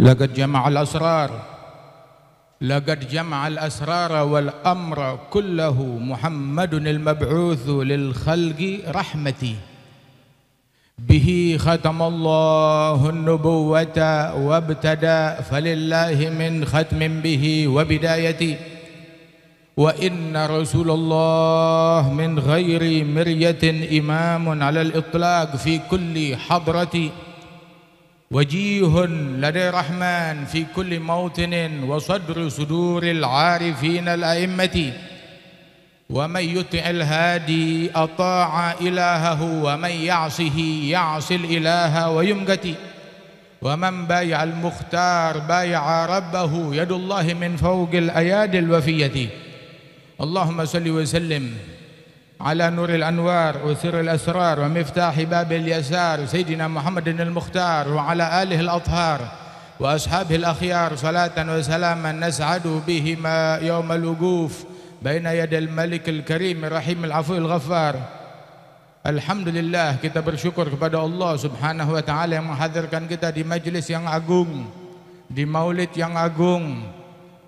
لقد جمع الأسرار لقد جمع الأسرار والأمر كله محمد المبعوث للخلق رحمتي به ختم الله النبوة وابتدى فلله من ختم به وبدايتي وإن رسول الله من غير مرية إمام على الإطلاق في كل حضرتي وجيه لدى الرحمن في كل موطن وصدر صدور العارفين الأئمة ومن يطع الهادي أطاع إلهه ومن يعصه يعصي الإله ويمقتي ومن بايع المختار بايع ربه يد الله من فوق الأيادي الوفية اللهم صل وسلم على نور الأنوار وسر الأسرار ومفتاح باب اليسار سيدنا محمد المختار وعلى آله الأطهار وأصحابه الأخيار صلاة وسلاما نسعد بهما يوم الوقوف بين يد الملك الكريم الرحيم العفو الغفار Alhamdulillah kita bersyukur kepada Allah Subhanahu wa taala yang menghadirkan kita di majlis yang agung, di maulid yang agung,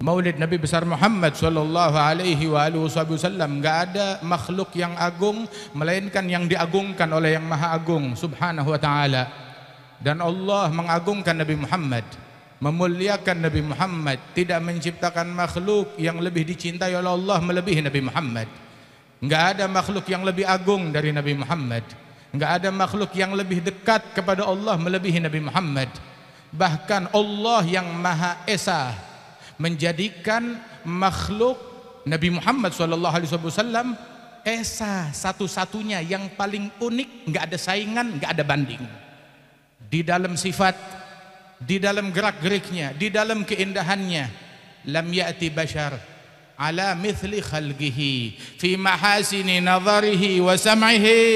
Maulid Nabi besar Muhammad sallallahu alaihi wa alihi wasallam enggak ada makhluk yang agung melainkan yang diagungkan oleh yang Maha Agung subhanahu wa taala. Dan Allah mengagungkan Nabi Muhammad, memuliakan Nabi Muhammad, tidak menciptakan makhluk yang lebih dicintai oleh Allah melebihi Nabi Muhammad. Enggak ada makhluk yang lebih agung dari Nabi Muhammad. Enggak ada makhluk yang lebih dekat kepada Allah melebihi Nabi Muhammad. Bahkan Allah yang Maha Esa menjadikan makhluk Nabi Muhammad SAW esa satu-satunya yang paling unik, nggak ada saingan, nggak ada banding. Di dalam sifat, di dalam gerak-geriknya, di dalam keindahannya, lam ya'ti bashar ala mithli khalqihi fi mahasini nazarihi wa sam'ihi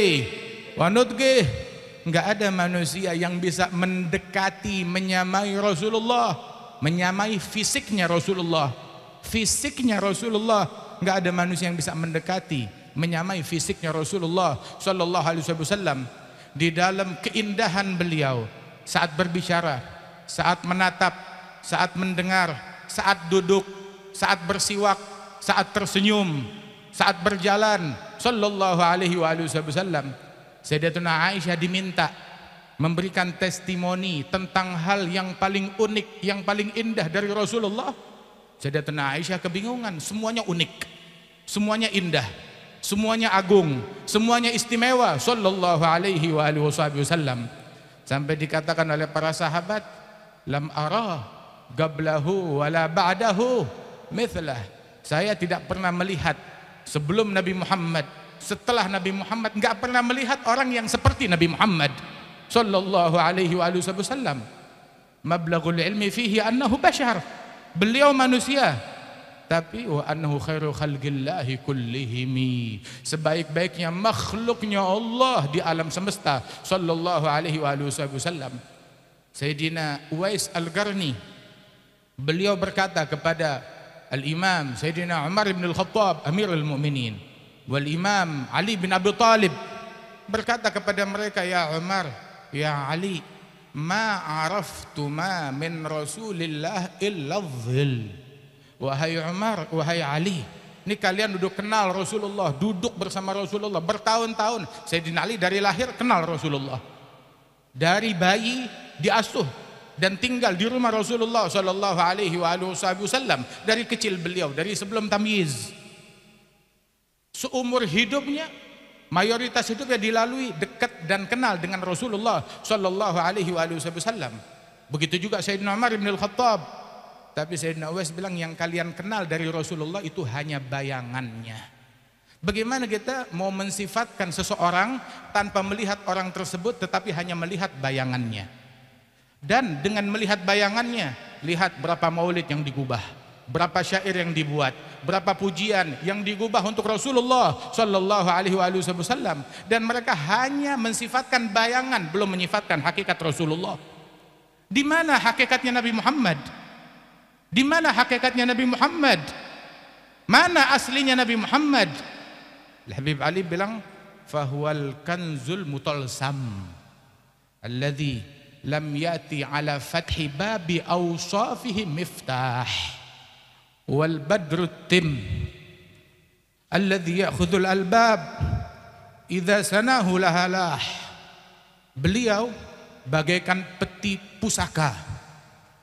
wa nutqihi. Enggak ada manusia yang bisa mendekati menyamai Rasulullah menyamai fisiknya Rasulullah. Fisiknya Rasulullah nggak ada manusia yang bisa mendekati menyamai fisiknya Rasulullah Shallallahu Alaihi Wasallam di dalam keindahan beliau saat berbicara, saat menatap, saat mendengar, saat duduk, saat bersiwak, saat tersenyum, saat berjalan Shallallahu Alaihi Wasallam. Sayyidatuna Aisyah diminta memberikan testimoni tentang hal yang paling unik, yang paling indah dari Rasulullah. Sayyidatuna Aisyah kebingungan, semuanya unik, semuanya indah, semuanya agung, semuanya istimewa sallallahu alaihi wa alihi wasallam. Sampai dikatakan oleh para sahabat, lam ara gablahu wala ba'dahu mithlah. Saya tidak pernah melihat sebelum Nabi Muhammad, setelah Nabi Muhammad enggak pernah melihat orang yang seperti Nabi Muhammad sallallahu alaihi wasallam mablaghul ilmi fihi annahu bashar beliau manusia tapi wa annahu khairu khalqillahi kullihimi sebaik-baiknya makhluknya Allah di alam semesta sallallahu alaihi wa wasallam Sayyidina Uwais Al-Garni beliau berkata kepada Al-Imam Sayyidina Umar bin Al-Khattab Amirul Mukminin wal Imam Ali bin Abi Talib berkata kepada mereka ya Umar ya Ali ma araftu ma min rasulillah illa dhil wahai Umar wahai Ali ini kalian duduk kenal Rasulullah duduk bersama Rasulullah bertahun-tahun Sayyidina Ali dari lahir kenal Rasulullah dari bayi diasuh dan tinggal di rumah Rasulullah Shallallahu Alaihi Wasallam dari kecil beliau dari sebelum tamyiz seumur hidupnya mayoritas hidupnya dilalui dekat dan kenal dengan Rasulullah Shallallahu Alaihi Wasallam. Begitu juga Sayyidina Umar bin Khattab. Tapi Sayyidina Uwais bilang yang kalian kenal dari Rasulullah itu hanya bayangannya. Bagaimana kita mau mensifatkan seseorang tanpa melihat orang tersebut tetapi hanya melihat bayangannya. Dan dengan melihat bayangannya, lihat berapa maulid yang digubah berapa syair yang dibuat, berapa pujian yang digubah untuk Rasulullah Shallallahu Alaihi Wasallam dan mereka hanya mensifatkan bayangan, belum menyifatkan hakikat Rasulullah. Di mana hakikatnya Nabi Muhammad? Di mana hakikatnya Nabi Muhammad? Mana aslinya Nabi Muhammad? Habib Ali bilang, "Fahuwal kanzul mutalsam." Alladhi lam yati ala fathi babi awsafihi miftah wal badru tim alladhi ya'khudul albab idza sanahu lahalah beliau bagaikan peti pusaka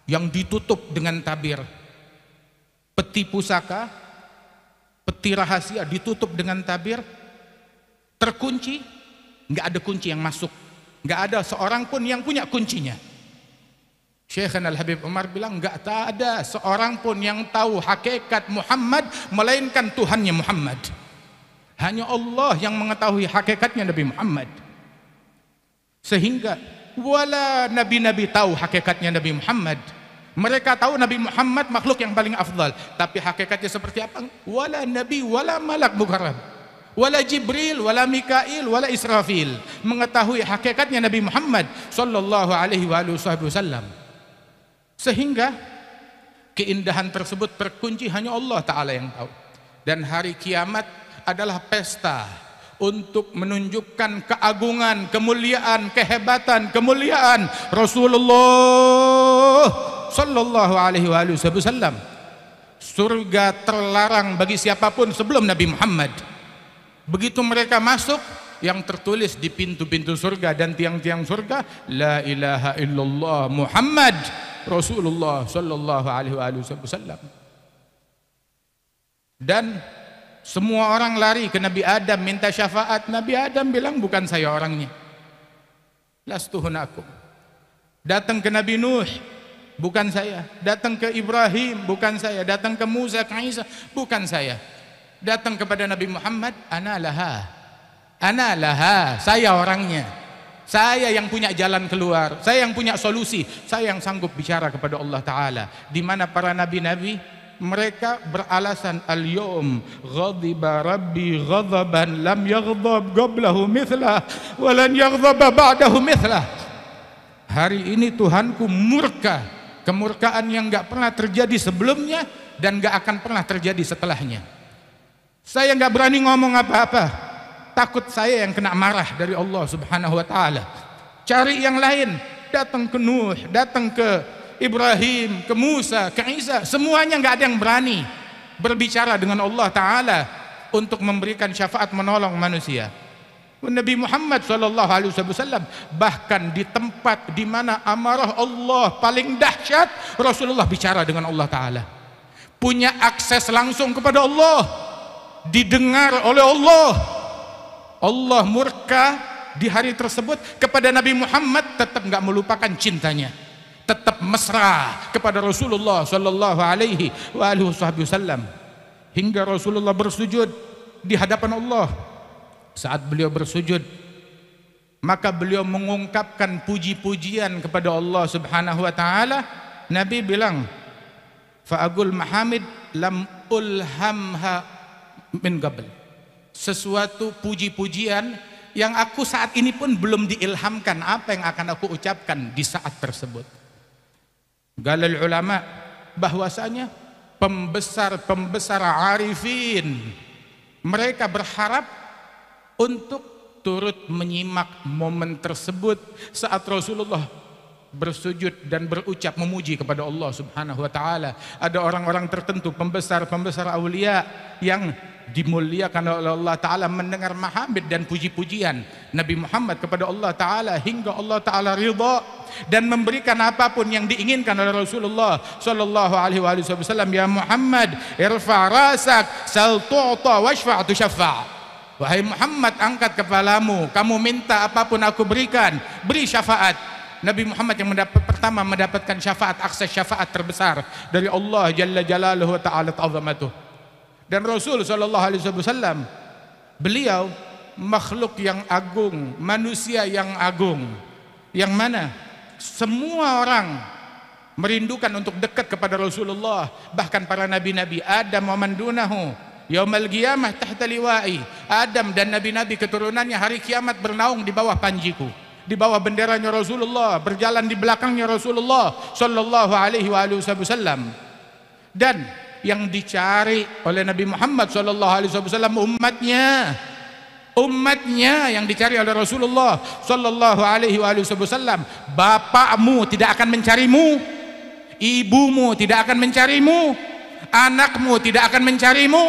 yang ditutup dengan tabir peti pusaka peti rahasia ditutup dengan tabir terkunci nggak ada kunci yang masuk nggak ada seorang pun yang punya kuncinya Syekh Al-Habib Umar bilang enggak ada seorang pun yang tahu hakikat Muhammad melainkan Tuhannya Muhammad. Hanya Allah yang mengetahui hakikatnya Nabi Muhammad. Sehingga wala nabi-nabi tahu hakikatnya Nabi Muhammad. Mereka tahu Nabi Muhammad makhluk yang paling afdal, tapi hakikatnya seperti apa? Wala nabi wala malak mukarram. Wala Jibril, wala Mikail, wala Israfil mengetahui hakikatnya Nabi Muhammad sallallahu alaihi wasallam. Sehingga keindahan tersebut terkunci hanya Allah Ta'ala yang tahu. Dan hari kiamat adalah pesta untuk menunjukkan keagungan, kemuliaan, kehebatan, kemuliaan Rasulullah Sallallahu Alaihi Wasallam. Surga terlarang bagi siapapun sebelum Nabi Muhammad. Begitu mereka masuk, yang tertulis di pintu-pintu surga dan tiang-tiang surga la ilaha illallah Muhammad Rasulullah sallallahu alaihi wasallam dan semua orang lari ke Nabi Adam minta syafaat Nabi Adam bilang bukan saya orangnya lastuhun aku datang ke Nabi Nuh bukan saya datang ke Ibrahim bukan saya datang ke Musa ke Isa bukan saya datang kepada Nabi Muhammad ana laha Ana laha, saya orangnya. Saya yang punya jalan keluar, saya yang punya solusi, saya yang sanggup bicara kepada Allah taala. Di mana para nabi-nabi mereka beralasan al yom ghadiba rabbi ghadaban lam yaghdab qablahu mithlah wa lan yaghdaba ba'dahu mithlah. Hari ini Tuhanku murka, kemurkaan yang enggak pernah terjadi sebelumnya dan enggak akan pernah terjadi setelahnya. Saya enggak berani ngomong apa-apa takut saya yang kena marah dari Allah Subhanahu wa taala. Cari yang lain, datang ke Nuh, datang ke Ibrahim, ke Musa, ke Isa, semuanya nggak ada yang berani berbicara dengan Allah taala untuk memberikan syafaat menolong manusia. Nabi Muhammad sallallahu alaihi wasallam bahkan di tempat di mana amarah Allah paling dahsyat, Rasulullah bicara dengan Allah taala. Punya akses langsung kepada Allah, didengar oleh Allah Allah murka di hari tersebut kepada Nabi Muhammad tetap nggak melupakan cintanya tetap mesra kepada Rasulullah Shallallahu Alaihi Wasallam hingga Rasulullah bersujud di hadapan Allah saat beliau bersujud maka beliau mengungkapkan puji-pujian kepada Allah Subhanahu wa taala Nabi bilang fa'agul mahamid lam ulhamha min qabl sesuatu puji-pujian yang aku saat ini pun belum diilhamkan apa yang akan aku ucapkan di saat tersebut. Galil ulama bahwasanya pembesar-pembesar arifin mereka berharap untuk turut menyimak momen tersebut saat Rasulullah bersujud dan berucap memuji kepada Allah Subhanahu wa taala. Ada orang-orang tertentu pembesar-pembesar aulia yang dimuliakan oleh Allah Ta'ala mendengar mahamid dan puji-pujian Nabi Muhammad kepada Allah Ta'ala hingga Allah Ta'ala ridha dan memberikan apapun yang diinginkan oleh Rasulullah Sallallahu Alaihi Wasallam ya Muhammad irfa rasak sal tu'ta washfa' tushaffa' Wahai Muhammad angkat kepalamu kamu minta apapun aku berikan beri syafaat Nabi Muhammad yang mendapat, pertama mendapatkan syafaat akses syafaat terbesar dari Allah Jalla Jalaluhu Ta'ala Ta'zamatuh dan Rasul Shallallahu Alaihi Wasallam beliau makhluk yang agung, manusia yang agung, yang mana semua orang merindukan untuk dekat kepada Rasulullah bahkan para nabi-nabi Adam wa man dunahu yaumil qiyamah tahta liwa'i Adam dan nabi-nabi keturunannya hari kiamat bernaung di bawah panjiku di bawah benderanya Rasulullah berjalan di belakangnya Rasulullah sallallahu alaihi wasallam dan yang dicari oleh Nabi Muhammad sallallahu alaihi wasallam umatnya umatnya yang dicari oleh Rasulullah sallallahu alaihi wasallam bapakmu tidak akan mencarimu ibumu tidak akan mencarimu anakmu tidak akan mencarimu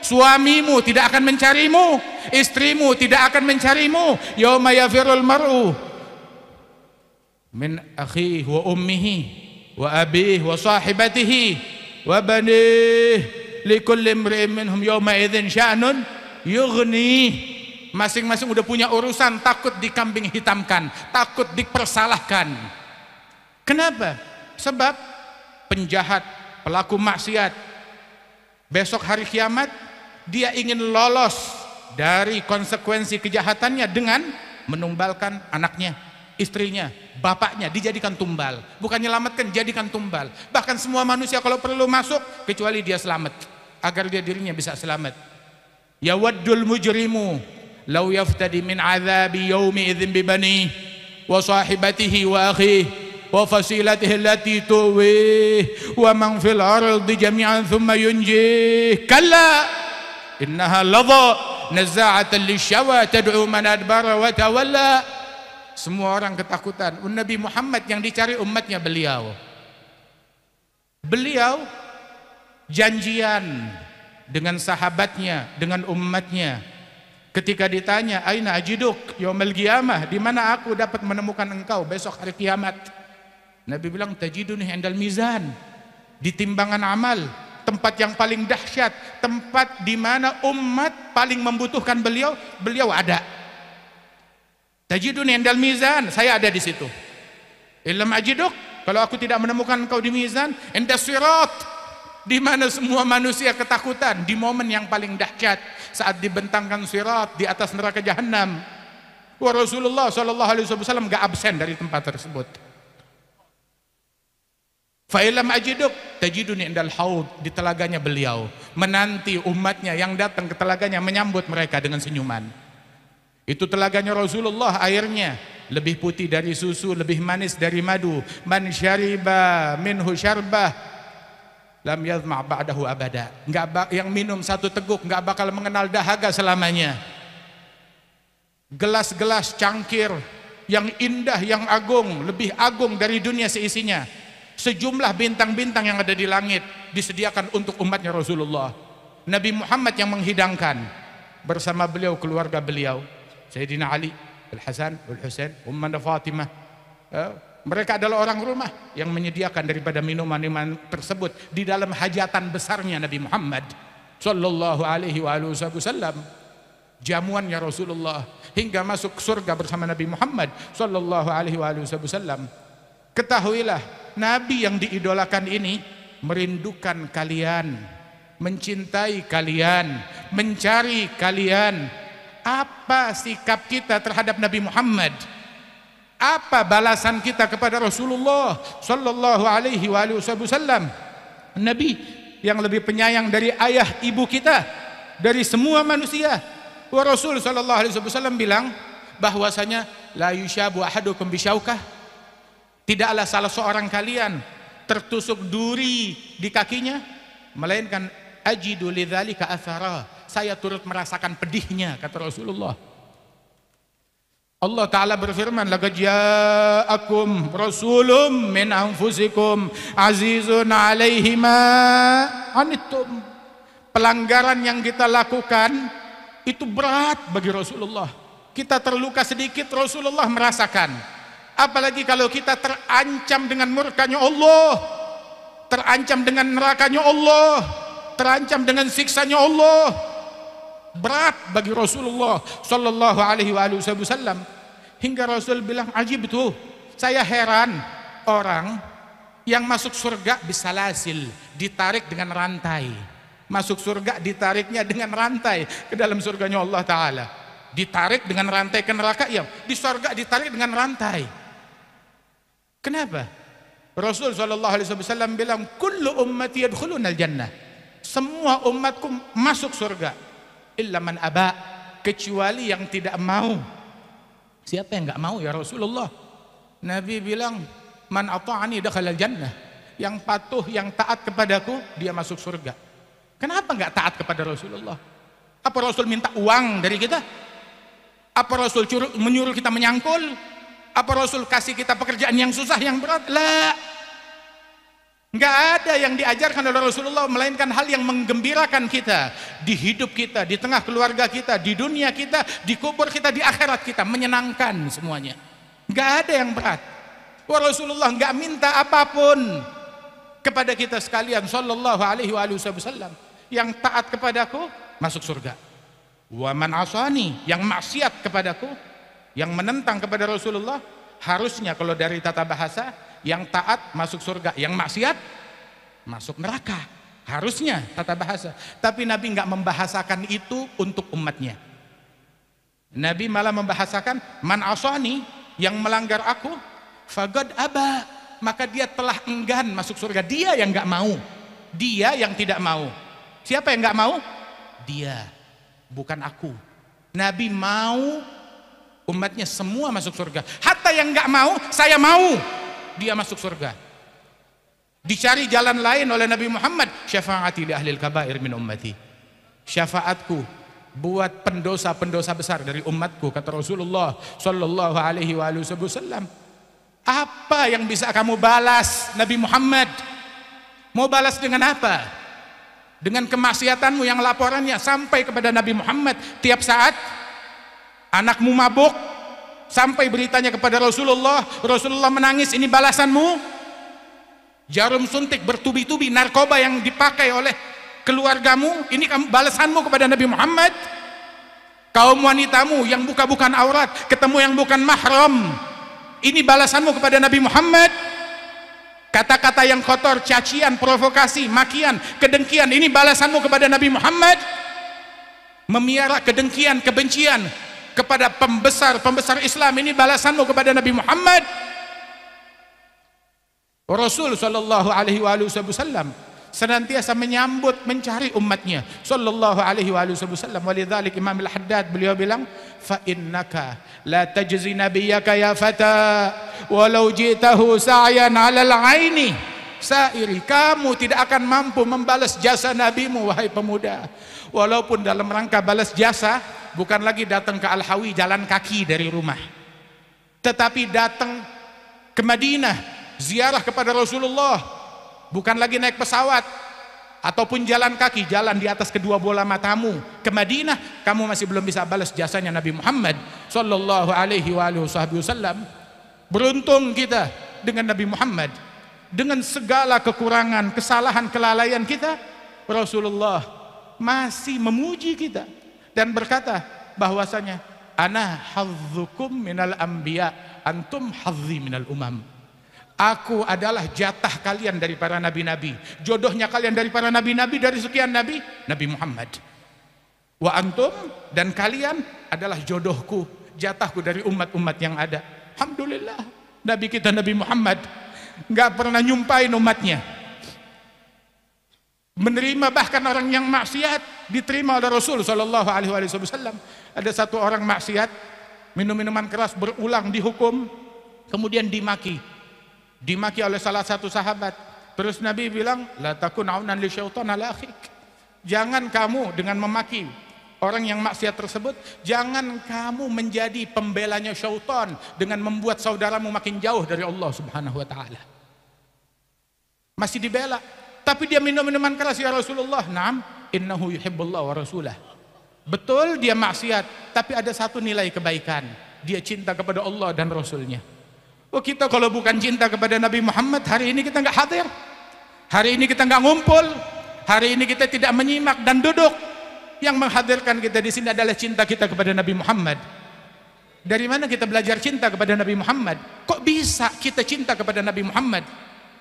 suamimu tidak akan mencarimu istrimu tidak akan mencarimu yauma yafirul mar'u min akhihi wa ummihi wa abihi wa sahibatihi وبنيه likulli imri'in minhum yawma idzin sya'nun yughni masing-masing udah punya urusan takut dikambing hitamkan takut dipersalahkan kenapa sebab penjahat pelaku maksiat besok hari kiamat dia ingin lolos dari konsekuensi kejahatannya dengan menumbalkan anaknya istrinya, bapaknya dijadikan tumbal. Bukan nyelamatkan, jadikan tumbal. Bahkan semua manusia kalau perlu masuk kecuali dia selamat agar dia dirinya bisa selamat. Ya waddul mujrimu law yaftadi min azabi yaumi idzin bi bani wa sahibatihi wa akhihi wa fasilatihi lati tuwi wa man fil ardi jami'an thumma yunjih kalla innaha ladha nazza'atan lishawa tad'u man adbara wa tawalla semua orang ketakutan. Nabi Muhammad yang dicari umatnya beliau. Beliau janjian dengan sahabatnya, dengan umatnya. Ketika ditanya, "Aina ajiduk yaumil qiyamah?" Di mana aku dapat menemukan engkau besok hari kiamat? Nabi bilang, "Tajiduni hendal mizan." Di timbangan amal, tempat yang paling dahsyat, tempat di mana umat paling membutuhkan beliau, beliau ada. Tajidun indal mizan, saya ada di situ. Ilm ajiduk, kalau aku tidak menemukan kau di mizan, indas sirat, di mana semua manusia ketakutan di momen yang paling dahsyat saat dibentangkan sirat di atas neraka jahanam. Wah Rasulullah sallallahu Alaihi Wasallam gak absen dari tempat tersebut. Fa'ilam ajiduk tajiduni indal haud di telaganya beliau menanti umatnya yang datang ke telaganya menyambut mereka dengan senyuman. Itu telaganya Rasulullah airnya lebih putih dari susu, lebih manis dari madu. Man syariba minhu syarbah lam yadhma ba'dahu abada. Enggak yang minum satu teguk enggak bakal mengenal dahaga selamanya. Gelas-gelas cangkir yang indah, yang agung, lebih agung dari dunia seisinya. Sejumlah bintang-bintang yang ada di langit disediakan untuk umatnya Rasulullah. Nabi Muhammad yang menghidangkan bersama beliau keluarga beliau Sayyidina Ali, Al-Hasan, Al-Husain, Ummana Fatimah. Ya, mereka adalah orang rumah yang menyediakan daripada minuman-minuman tersebut di dalam hajatan besarnya Nabi Muhammad sallallahu alaihi wasallam. Jamuannya Rasulullah hingga masuk surga bersama Nabi Muhammad sallallahu alaihi wasallam. Ketahuilah, nabi yang diidolakan ini merindukan kalian, mencintai kalian, mencari kalian, apa sikap kita terhadap Nabi Muhammad? Apa balasan kita kepada Rasulullah sallallahu alaihi wasallam? Nabi yang lebih penyayang dari ayah ibu kita, dari semua manusia. Wa Rasul sallallahu alaihi wasallam bilang bahwasanya la yushabu ahadukum bisyaukah. Tidaklah salah seorang kalian tertusuk duri di kakinya melainkan ajidu lidzalika athara saya turut merasakan pedihnya kata Rasulullah Allah Ta'ala berfirman Laqad ja'akum rasulum min anfusikum Azizun alaihima anittum Pelanggaran yang kita lakukan Itu berat bagi Rasulullah Kita terluka sedikit Rasulullah merasakan Apalagi kalau kita terancam dengan murkanya Allah Terancam dengan nerakanya Allah Terancam dengan siksanya Allah berat bagi Rasulullah Shallallahu Alaihi Wasallam hingga Rasul bilang aji betul saya heran orang yang masuk surga bisa lasil ditarik dengan rantai masuk surga ditariknya dengan rantai ke dalam surganya Allah Taala ditarik dengan rantai ke neraka ya di surga ditarik dengan rantai kenapa Rasul Shallallahu Alaihi Wasallam bilang kullu ummati al jannah semua umatku masuk surga illa man aba kecuali yang tidak mau siapa yang nggak mau ya Rasulullah Nabi bilang man ata'ani dakhala jannah yang patuh yang taat kepadaku dia masuk surga kenapa nggak taat kepada Rasulullah apa Rasul minta uang dari kita apa Rasul menyuruh kita menyangkul apa Rasul kasih kita pekerjaan yang susah yang berat lah Nggak ada yang diajarkan oleh Rasulullah melainkan hal yang menggembirakan kita di hidup kita, di tengah keluarga kita, di dunia kita, di kubur kita, di akhirat kita, menyenangkan semuanya. Nggak ada yang berat. Wah oh, Rasulullah nggak minta apapun kepada kita sekalian, sallallahu Alaihi Wasallam, yang taat kepadaku masuk surga. Waman asani yang maksiat kepadaku, yang menentang kepada Rasulullah, harusnya kalau dari tata bahasa yang taat masuk surga, yang maksiat masuk neraka. Harusnya tata bahasa. Tapi Nabi nggak membahasakan itu untuk umatnya. Nabi malah membahasakan man asani yang melanggar aku fagad aba maka dia telah enggan masuk surga dia yang nggak mau dia yang tidak mau siapa yang nggak mau dia bukan aku Nabi mau umatnya semua masuk surga hatta yang nggak mau saya mau dia masuk surga. Dicari jalan lain oleh Nabi Muhammad, syafaati li ahlil kabair min ummati. Syafaatku buat pendosa-pendosa besar dari umatku kata Rasulullah sallallahu alaihi wasallam. Apa yang bisa kamu balas Nabi Muhammad? Mau balas dengan apa? Dengan kemaksiatanmu yang laporannya sampai kepada Nabi Muhammad tiap saat anakmu mabuk sampai beritanya kepada Rasulullah Rasulullah menangis ini balasanmu jarum suntik bertubi-tubi narkoba yang dipakai oleh keluargamu ini balasanmu kepada Nabi Muhammad kaum wanitamu yang buka-bukan aurat ketemu yang bukan mahram ini balasanmu kepada Nabi Muhammad kata-kata yang kotor, cacian, provokasi, makian, kedengkian ini balasanmu kepada Nabi Muhammad memiara kedengkian, kebencian kepada pembesar-pembesar Islam ini balasanmu kepada Nabi Muhammad Rasul sallallahu alaihi wasallam senantiasa menyambut mencari umatnya sallallahu alaihi wa alihi wasallam walidzalik Imam Al-Haddad beliau bilang fa innaka la tajzi nabiyyaka ya fata walau jitahu sa'yan 'ala al-'aini sa'iri kamu tidak akan mampu membalas jasa nabimu wahai pemuda walaupun dalam rangka balas jasa bukan lagi datang ke Al-Hawi jalan kaki dari rumah tetapi datang ke Madinah ziarah kepada Rasulullah bukan lagi naik pesawat ataupun jalan kaki jalan di atas kedua bola matamu ke Madinah kamu masih belum bisa balas jasanya Nabi Muhammad sallallahu alaihi wa wasallam beruntung kita dengan Nabi Muhammad dengan segala kekurangan kesalahan kelalaian kita Rasulullah masih memuji kita dan berkata bahwasanya ana hazzukum minal anbiya antum hazzi minal umam Aku adalah jatah kalian dari para nabi-nabi. Jodohnya kalian dari para nabi-nabi dari sekian nabi, Nabi Muhammad. Wa antum dan kalian adalah jodohku, jatahku dari umat-umat yang ada. Alhamdulillah, Nabi kita Nabi Muhammad nggak pernah nyumpain umatnya menerima bahkan orang yang maksiat diterima oleh Rasul Shallallahu Alaihi Wasallam. Ada satu orang maksiat minum minuman keras berulang dihukum, kemudian dimaki, dimaki oleh salah satu sahabat. Terus Nabi bilang, la takun aunan li syaitan ala akhik. Jangan kamu dengan memaki orang yang maksiat tersebut, jangan kamu menjadi pembelanya syaitan dengan membuat saudaramu makin jauh dari Allah Subhanahu wa taala. Masih dibela, tapi dia minum minuman keras ya Rasulullah. Naam, innahu yuhibbullah wa rasulah. Betul dia maksiat, tapi ada satu nilai kebaikan. Dia cinta kepada Allah dan Rasulnya. Oh kita kalau bukan cinta kepada Nabi Muhammad, hari ini kita nggak hadir. Hari ini kita nggak ngumpul. Hari ini kita tidak menyimak dan duduk. Yang menghadirkan kita di sini adalah cinta kita kepada Nabi Muhammad. Dari mana kita belajar cinta kepada Nabi Muhammad? Kok bisa kita cinta kepada Nabi Muhammad?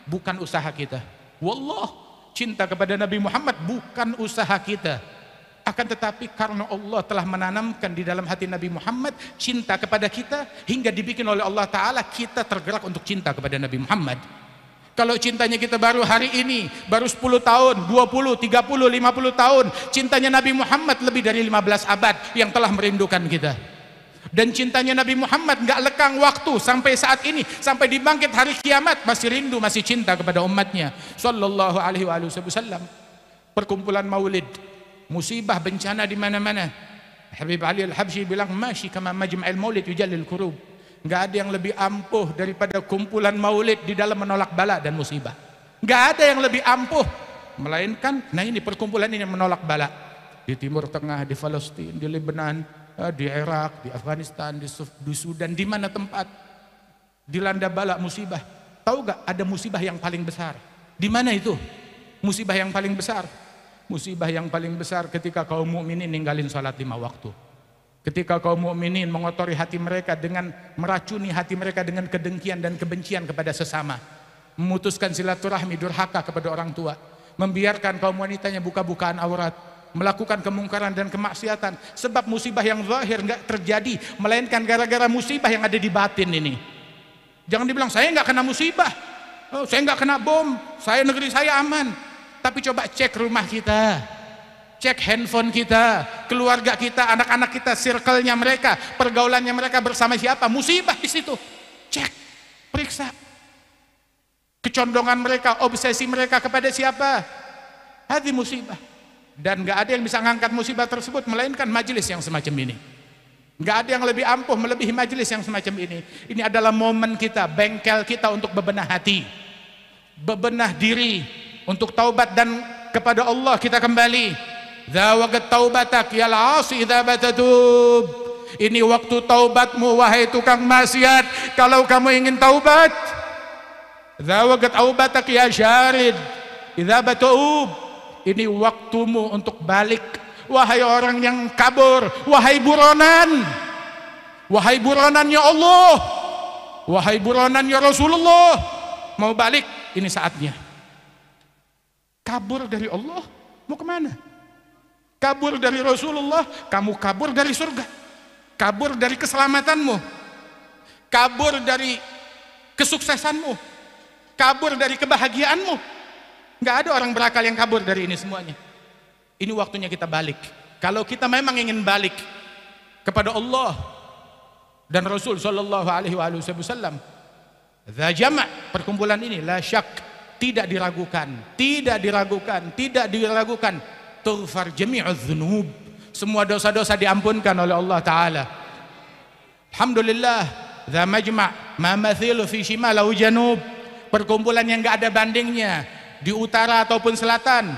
Bukan usaha kita Wallah, cinta kepada Nabi Muhammad bukan usaha kita. Akan tetapi karena Allah telah menanamkan di dalam hati Nabi Muhammad cinta kepada kita hingga dibikin oleh Allah Ta'ala kita tergerak untuk cinta kepada Nabi Muhammad. Kalau cintanya kita baru hari ini, baru 10 tahun, 20, 30, 50 tahun, cintanya Nabi Muhammad lebih dari 15 abad yang telah merindukan kita dan cintanya Nabi Muhammad nggak lekang waktu sampai saat ini sampai dibangkit hari kiamat masih rindu masih cinta kepada umatnya sallallahu alaihi wasallam perkumpulan maulid musibah bencana di mana-mana Habib Ali Al-Habsyi bilang masih kama majma'il maulid yujalil kurub nggak ada yang lebih ampuh daripada kumpulan maulid di dalam menolak bala dan musibah nggak ada yang lebih ampuh melainkan nah ini perkumpulan ini menolak bala di Timur Tengah di Palestina di Lebanon Eh, di Irak, di Afghanistan, di, Sudan, di mana tempat dilanda bala musibah. Tahu gak ada musibah yang paling besar? Di mana itu? Musibah yang paling besar. Musibah yang paling besar ketika kaum mukminin ninggalin sholat lima waktu. Ketika kaum mukminin mengotori hati mereka dengan meracuni hati mereka dengan kedengkian dan kebencian kepada sesama, memutuskan silaturahmi durhaka kepada orang tua, membiarkan kaum wanitanya buka-bukaan aurat, melakukan kemungkaran dan kemaksiatan sebab musibah yang zahir nggak terjadi melainkan gara-gara musibah yang ada di batin ini jangan dibilang saya nggak kena musibah oh, saya nggak kena bom saya negeri saya aman tapi coba cek rumah kita cek handphone kita keluarga kita anak-anak kita circle-nya mereka pergaulannya mereka bersama siapa musibah di situ cek periksa kecondongan mereka obsesi mereka kepada siapa hati musibah dan nggak ada yang bisa ngangkat musibah tersebut melainkan majelis yang semacam ini. Nggak ada yang lebih ampuh melebihi majelis yang semacam ini. Ini adalah momen kita, bengkel kita untuk bebenah hati, bebenah diri, untuk taubat dan kepada Allah kita kembali. Zawagat taubatak ya asi Ini waktu taubatmu wahai tukang maksiat kalau kamu ingin taubat. Zawagat taubatak ya syarid idza batub. Ini waktumu untuk balik. Wahai orang yang kabur, wahai buronan. Wahai buronan ya Allah. Wahai buronan ya Rasulullah. Mau balik, ini saatnya. Kabur dari Allah, mau kemana? Kabur dari Rasulullah, kamu kabur dari surga. Kabur dari keselamatanmu. Kabur dari kesuksesanmu. Kabur dari kebahagiaanmu Nggak ada orang berakal yang kabur dari ini semuanya. Ini waktunya kita balik. Kalau kita memang ingin balik kepada Allah dan Rasul Shallallahu Alaihi Wasallam, jama' perkumpulan ini la syak tidak diragukan, tidak diragukan, tidak diragukan. tufar jami'udz Semua dosa-dosa diampunkan oleh Allah taala. Alhamdulillah, dza majma' ma fi shimal janub. Perkumpulan yang enggak ada bandingnya di utara ataupun selatan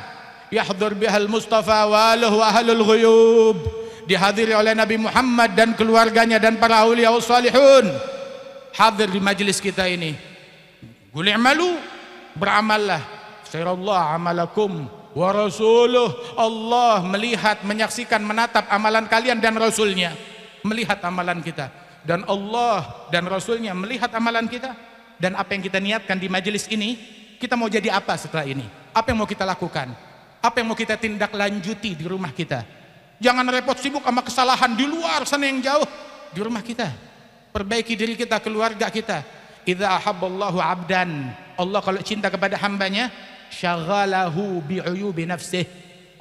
yahdur bihal mustafa waluhu ahlul ghuyub dihadiri oleh Nabi Muhammad dan keluarganya dan para awliya salihun hadir di majlis kita ini gul i'malu beramallah sayarallah amalakum wa rasuluh Allah melihat menyaksikan menatap amalan kalian dan rasulnya melihat amalan kita dan Allah dan rasulnya melihat amalan kita dan apa yang kita niatkan di majlis ini kita mau jadi apa setelah ini? Apa yang mau kita lakukan? Apa yang mau kita tindak lanjuti di rumah kita? Jangan repot sibuk sama kesalahan di luar sana yang jauh. Di rumah kita. Perbaiki diri kita, keluarga kita. Idza ahabballahu abdan. Allah kalau cinta kepada hambanya, syaghalahu bi'uyubi nafsih.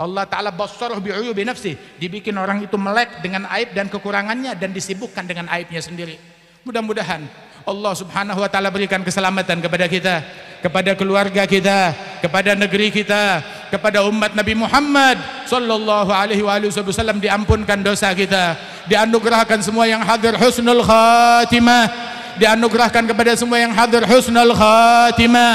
Allah Ta'ala basaruh bi'uyubi nafsih. Dibikin orang itu melek dengan aib dan kekurangannya dan disibukkan dengan aibnya sendiri. Mudah-mudahan Allah Subhanahu wa taala berikan keselamatan kepada kita, kepada keluarga kita, kepada negeri kita, kepada umat Nabi Muhammad sallallahu alaihi wasallam diampunkan dosa kita, dianugerahkan semua yang hadir husnul khatimah, dianugerahkan kepada semua yang hadir husnul khatimah,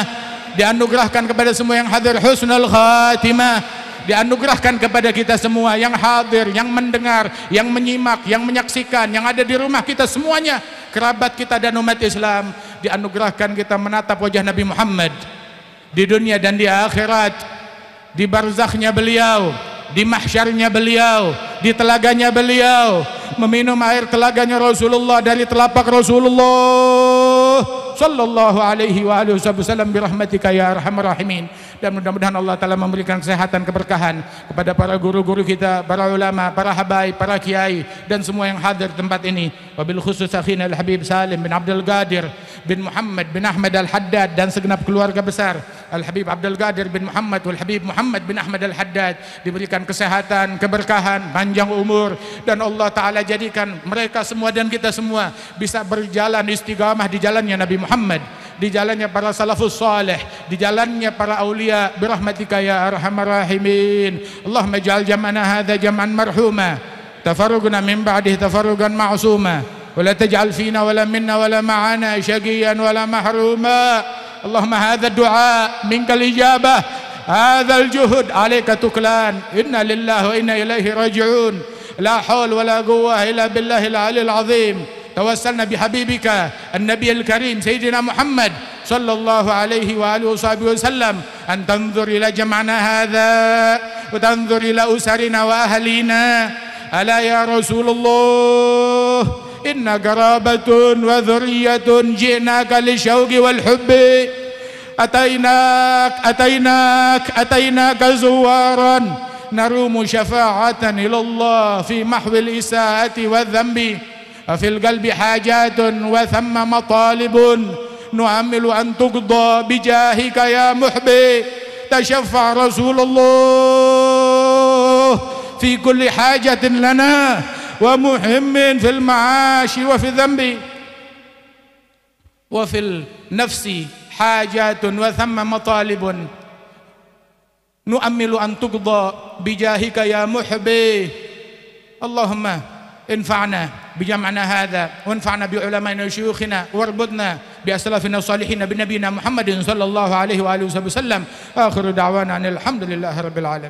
dianugerahkan kepada semua yang hadir husnul khatimah dianugerahkan kepada kita semua yang hadir, yang mendengar, yang menyimak, yang menyaksikan, yang ada di rumah kita semuanya kerabat kita dan umat Islam dianugerahkan kita menatap wajah Nabi Muhammad di dunia dan di akhirat di barzakhnya beliau di mahsyarnya beliau di telaganya beliau meminum air telaganya Rasulullah dari telapak Rasulullah sallallahu alaihi wa alihi wasallam birahmatika ya arhamar rahimin dan mudah-mudahan Allah taala memberikan kesehatan keberkahan kepada para guru-guru kita, para ulama, para habaib, para kiai dan semua yang hadir tempat ini. Wabil khusus akhina Al-Habib Salim bin Abdul Qadir bin Muhammad bin Ahmad Al-Haddad dan segenap keluarga besar Al-Habib Abdul Qadir bin Muhammad wal Habib Muhammad bin Ahmad Al-Haddad diberikan kesehatan, keberkahan, panjang umur dan Allah taala jadikan mereka semua dan kita semua bisa berjalan istiqamah di jalannya Nabi Muhammad di jalannya para salafus saleh, di jalannya para aulia birahmatika ya arhamar rahimin. Allahumma ij'al jam'ana hadza jam'an marhuma, tafarruqna min ba'dihi tafarruqan ma'suma. ولا تجعل فينا ولا منا ولا معنا شقيا ولا محروما اللهم هذا الدعاء منك الإجابة هذا الجهد عليك تكلان إنا لله وإنا إليه راجعون لا حول ولا قوة إلا بالله العلي العظيم توسلنا بحبيبك النبي الكريم سيدنا محمد صلى الله عليه وآله وصحبه وسلم أن تنظر إلى جمعنا هذا وتنظر إلى أسرنا وأهلنا ألا يا رسول الله إن قرابة وذرية جئناك للشوق والحب أتيناك أتيناك أتيناك زوارا نروم شفاعة إلى الله في محو الإساءة والذنب ففي القلب حاجات وثم مطالب نؤمل أن تقضى بجاهك يا محبي تشفع رسول الله في كل حاجة لنا ومهم في المعاش وفي الذنب وفي النفس حاجات وثم مطالب نؤمل أن تقضى بجاهك يا محبي اللهم انفعنا بجمعنا هذا وانفعنا بعلمائنا وشيوخنا واربطنا بأسلافنا الصالحين بنبينا محمد صلى الله عليه وآله وسلم آخر دعوانا أن الحمد لله رب العالمين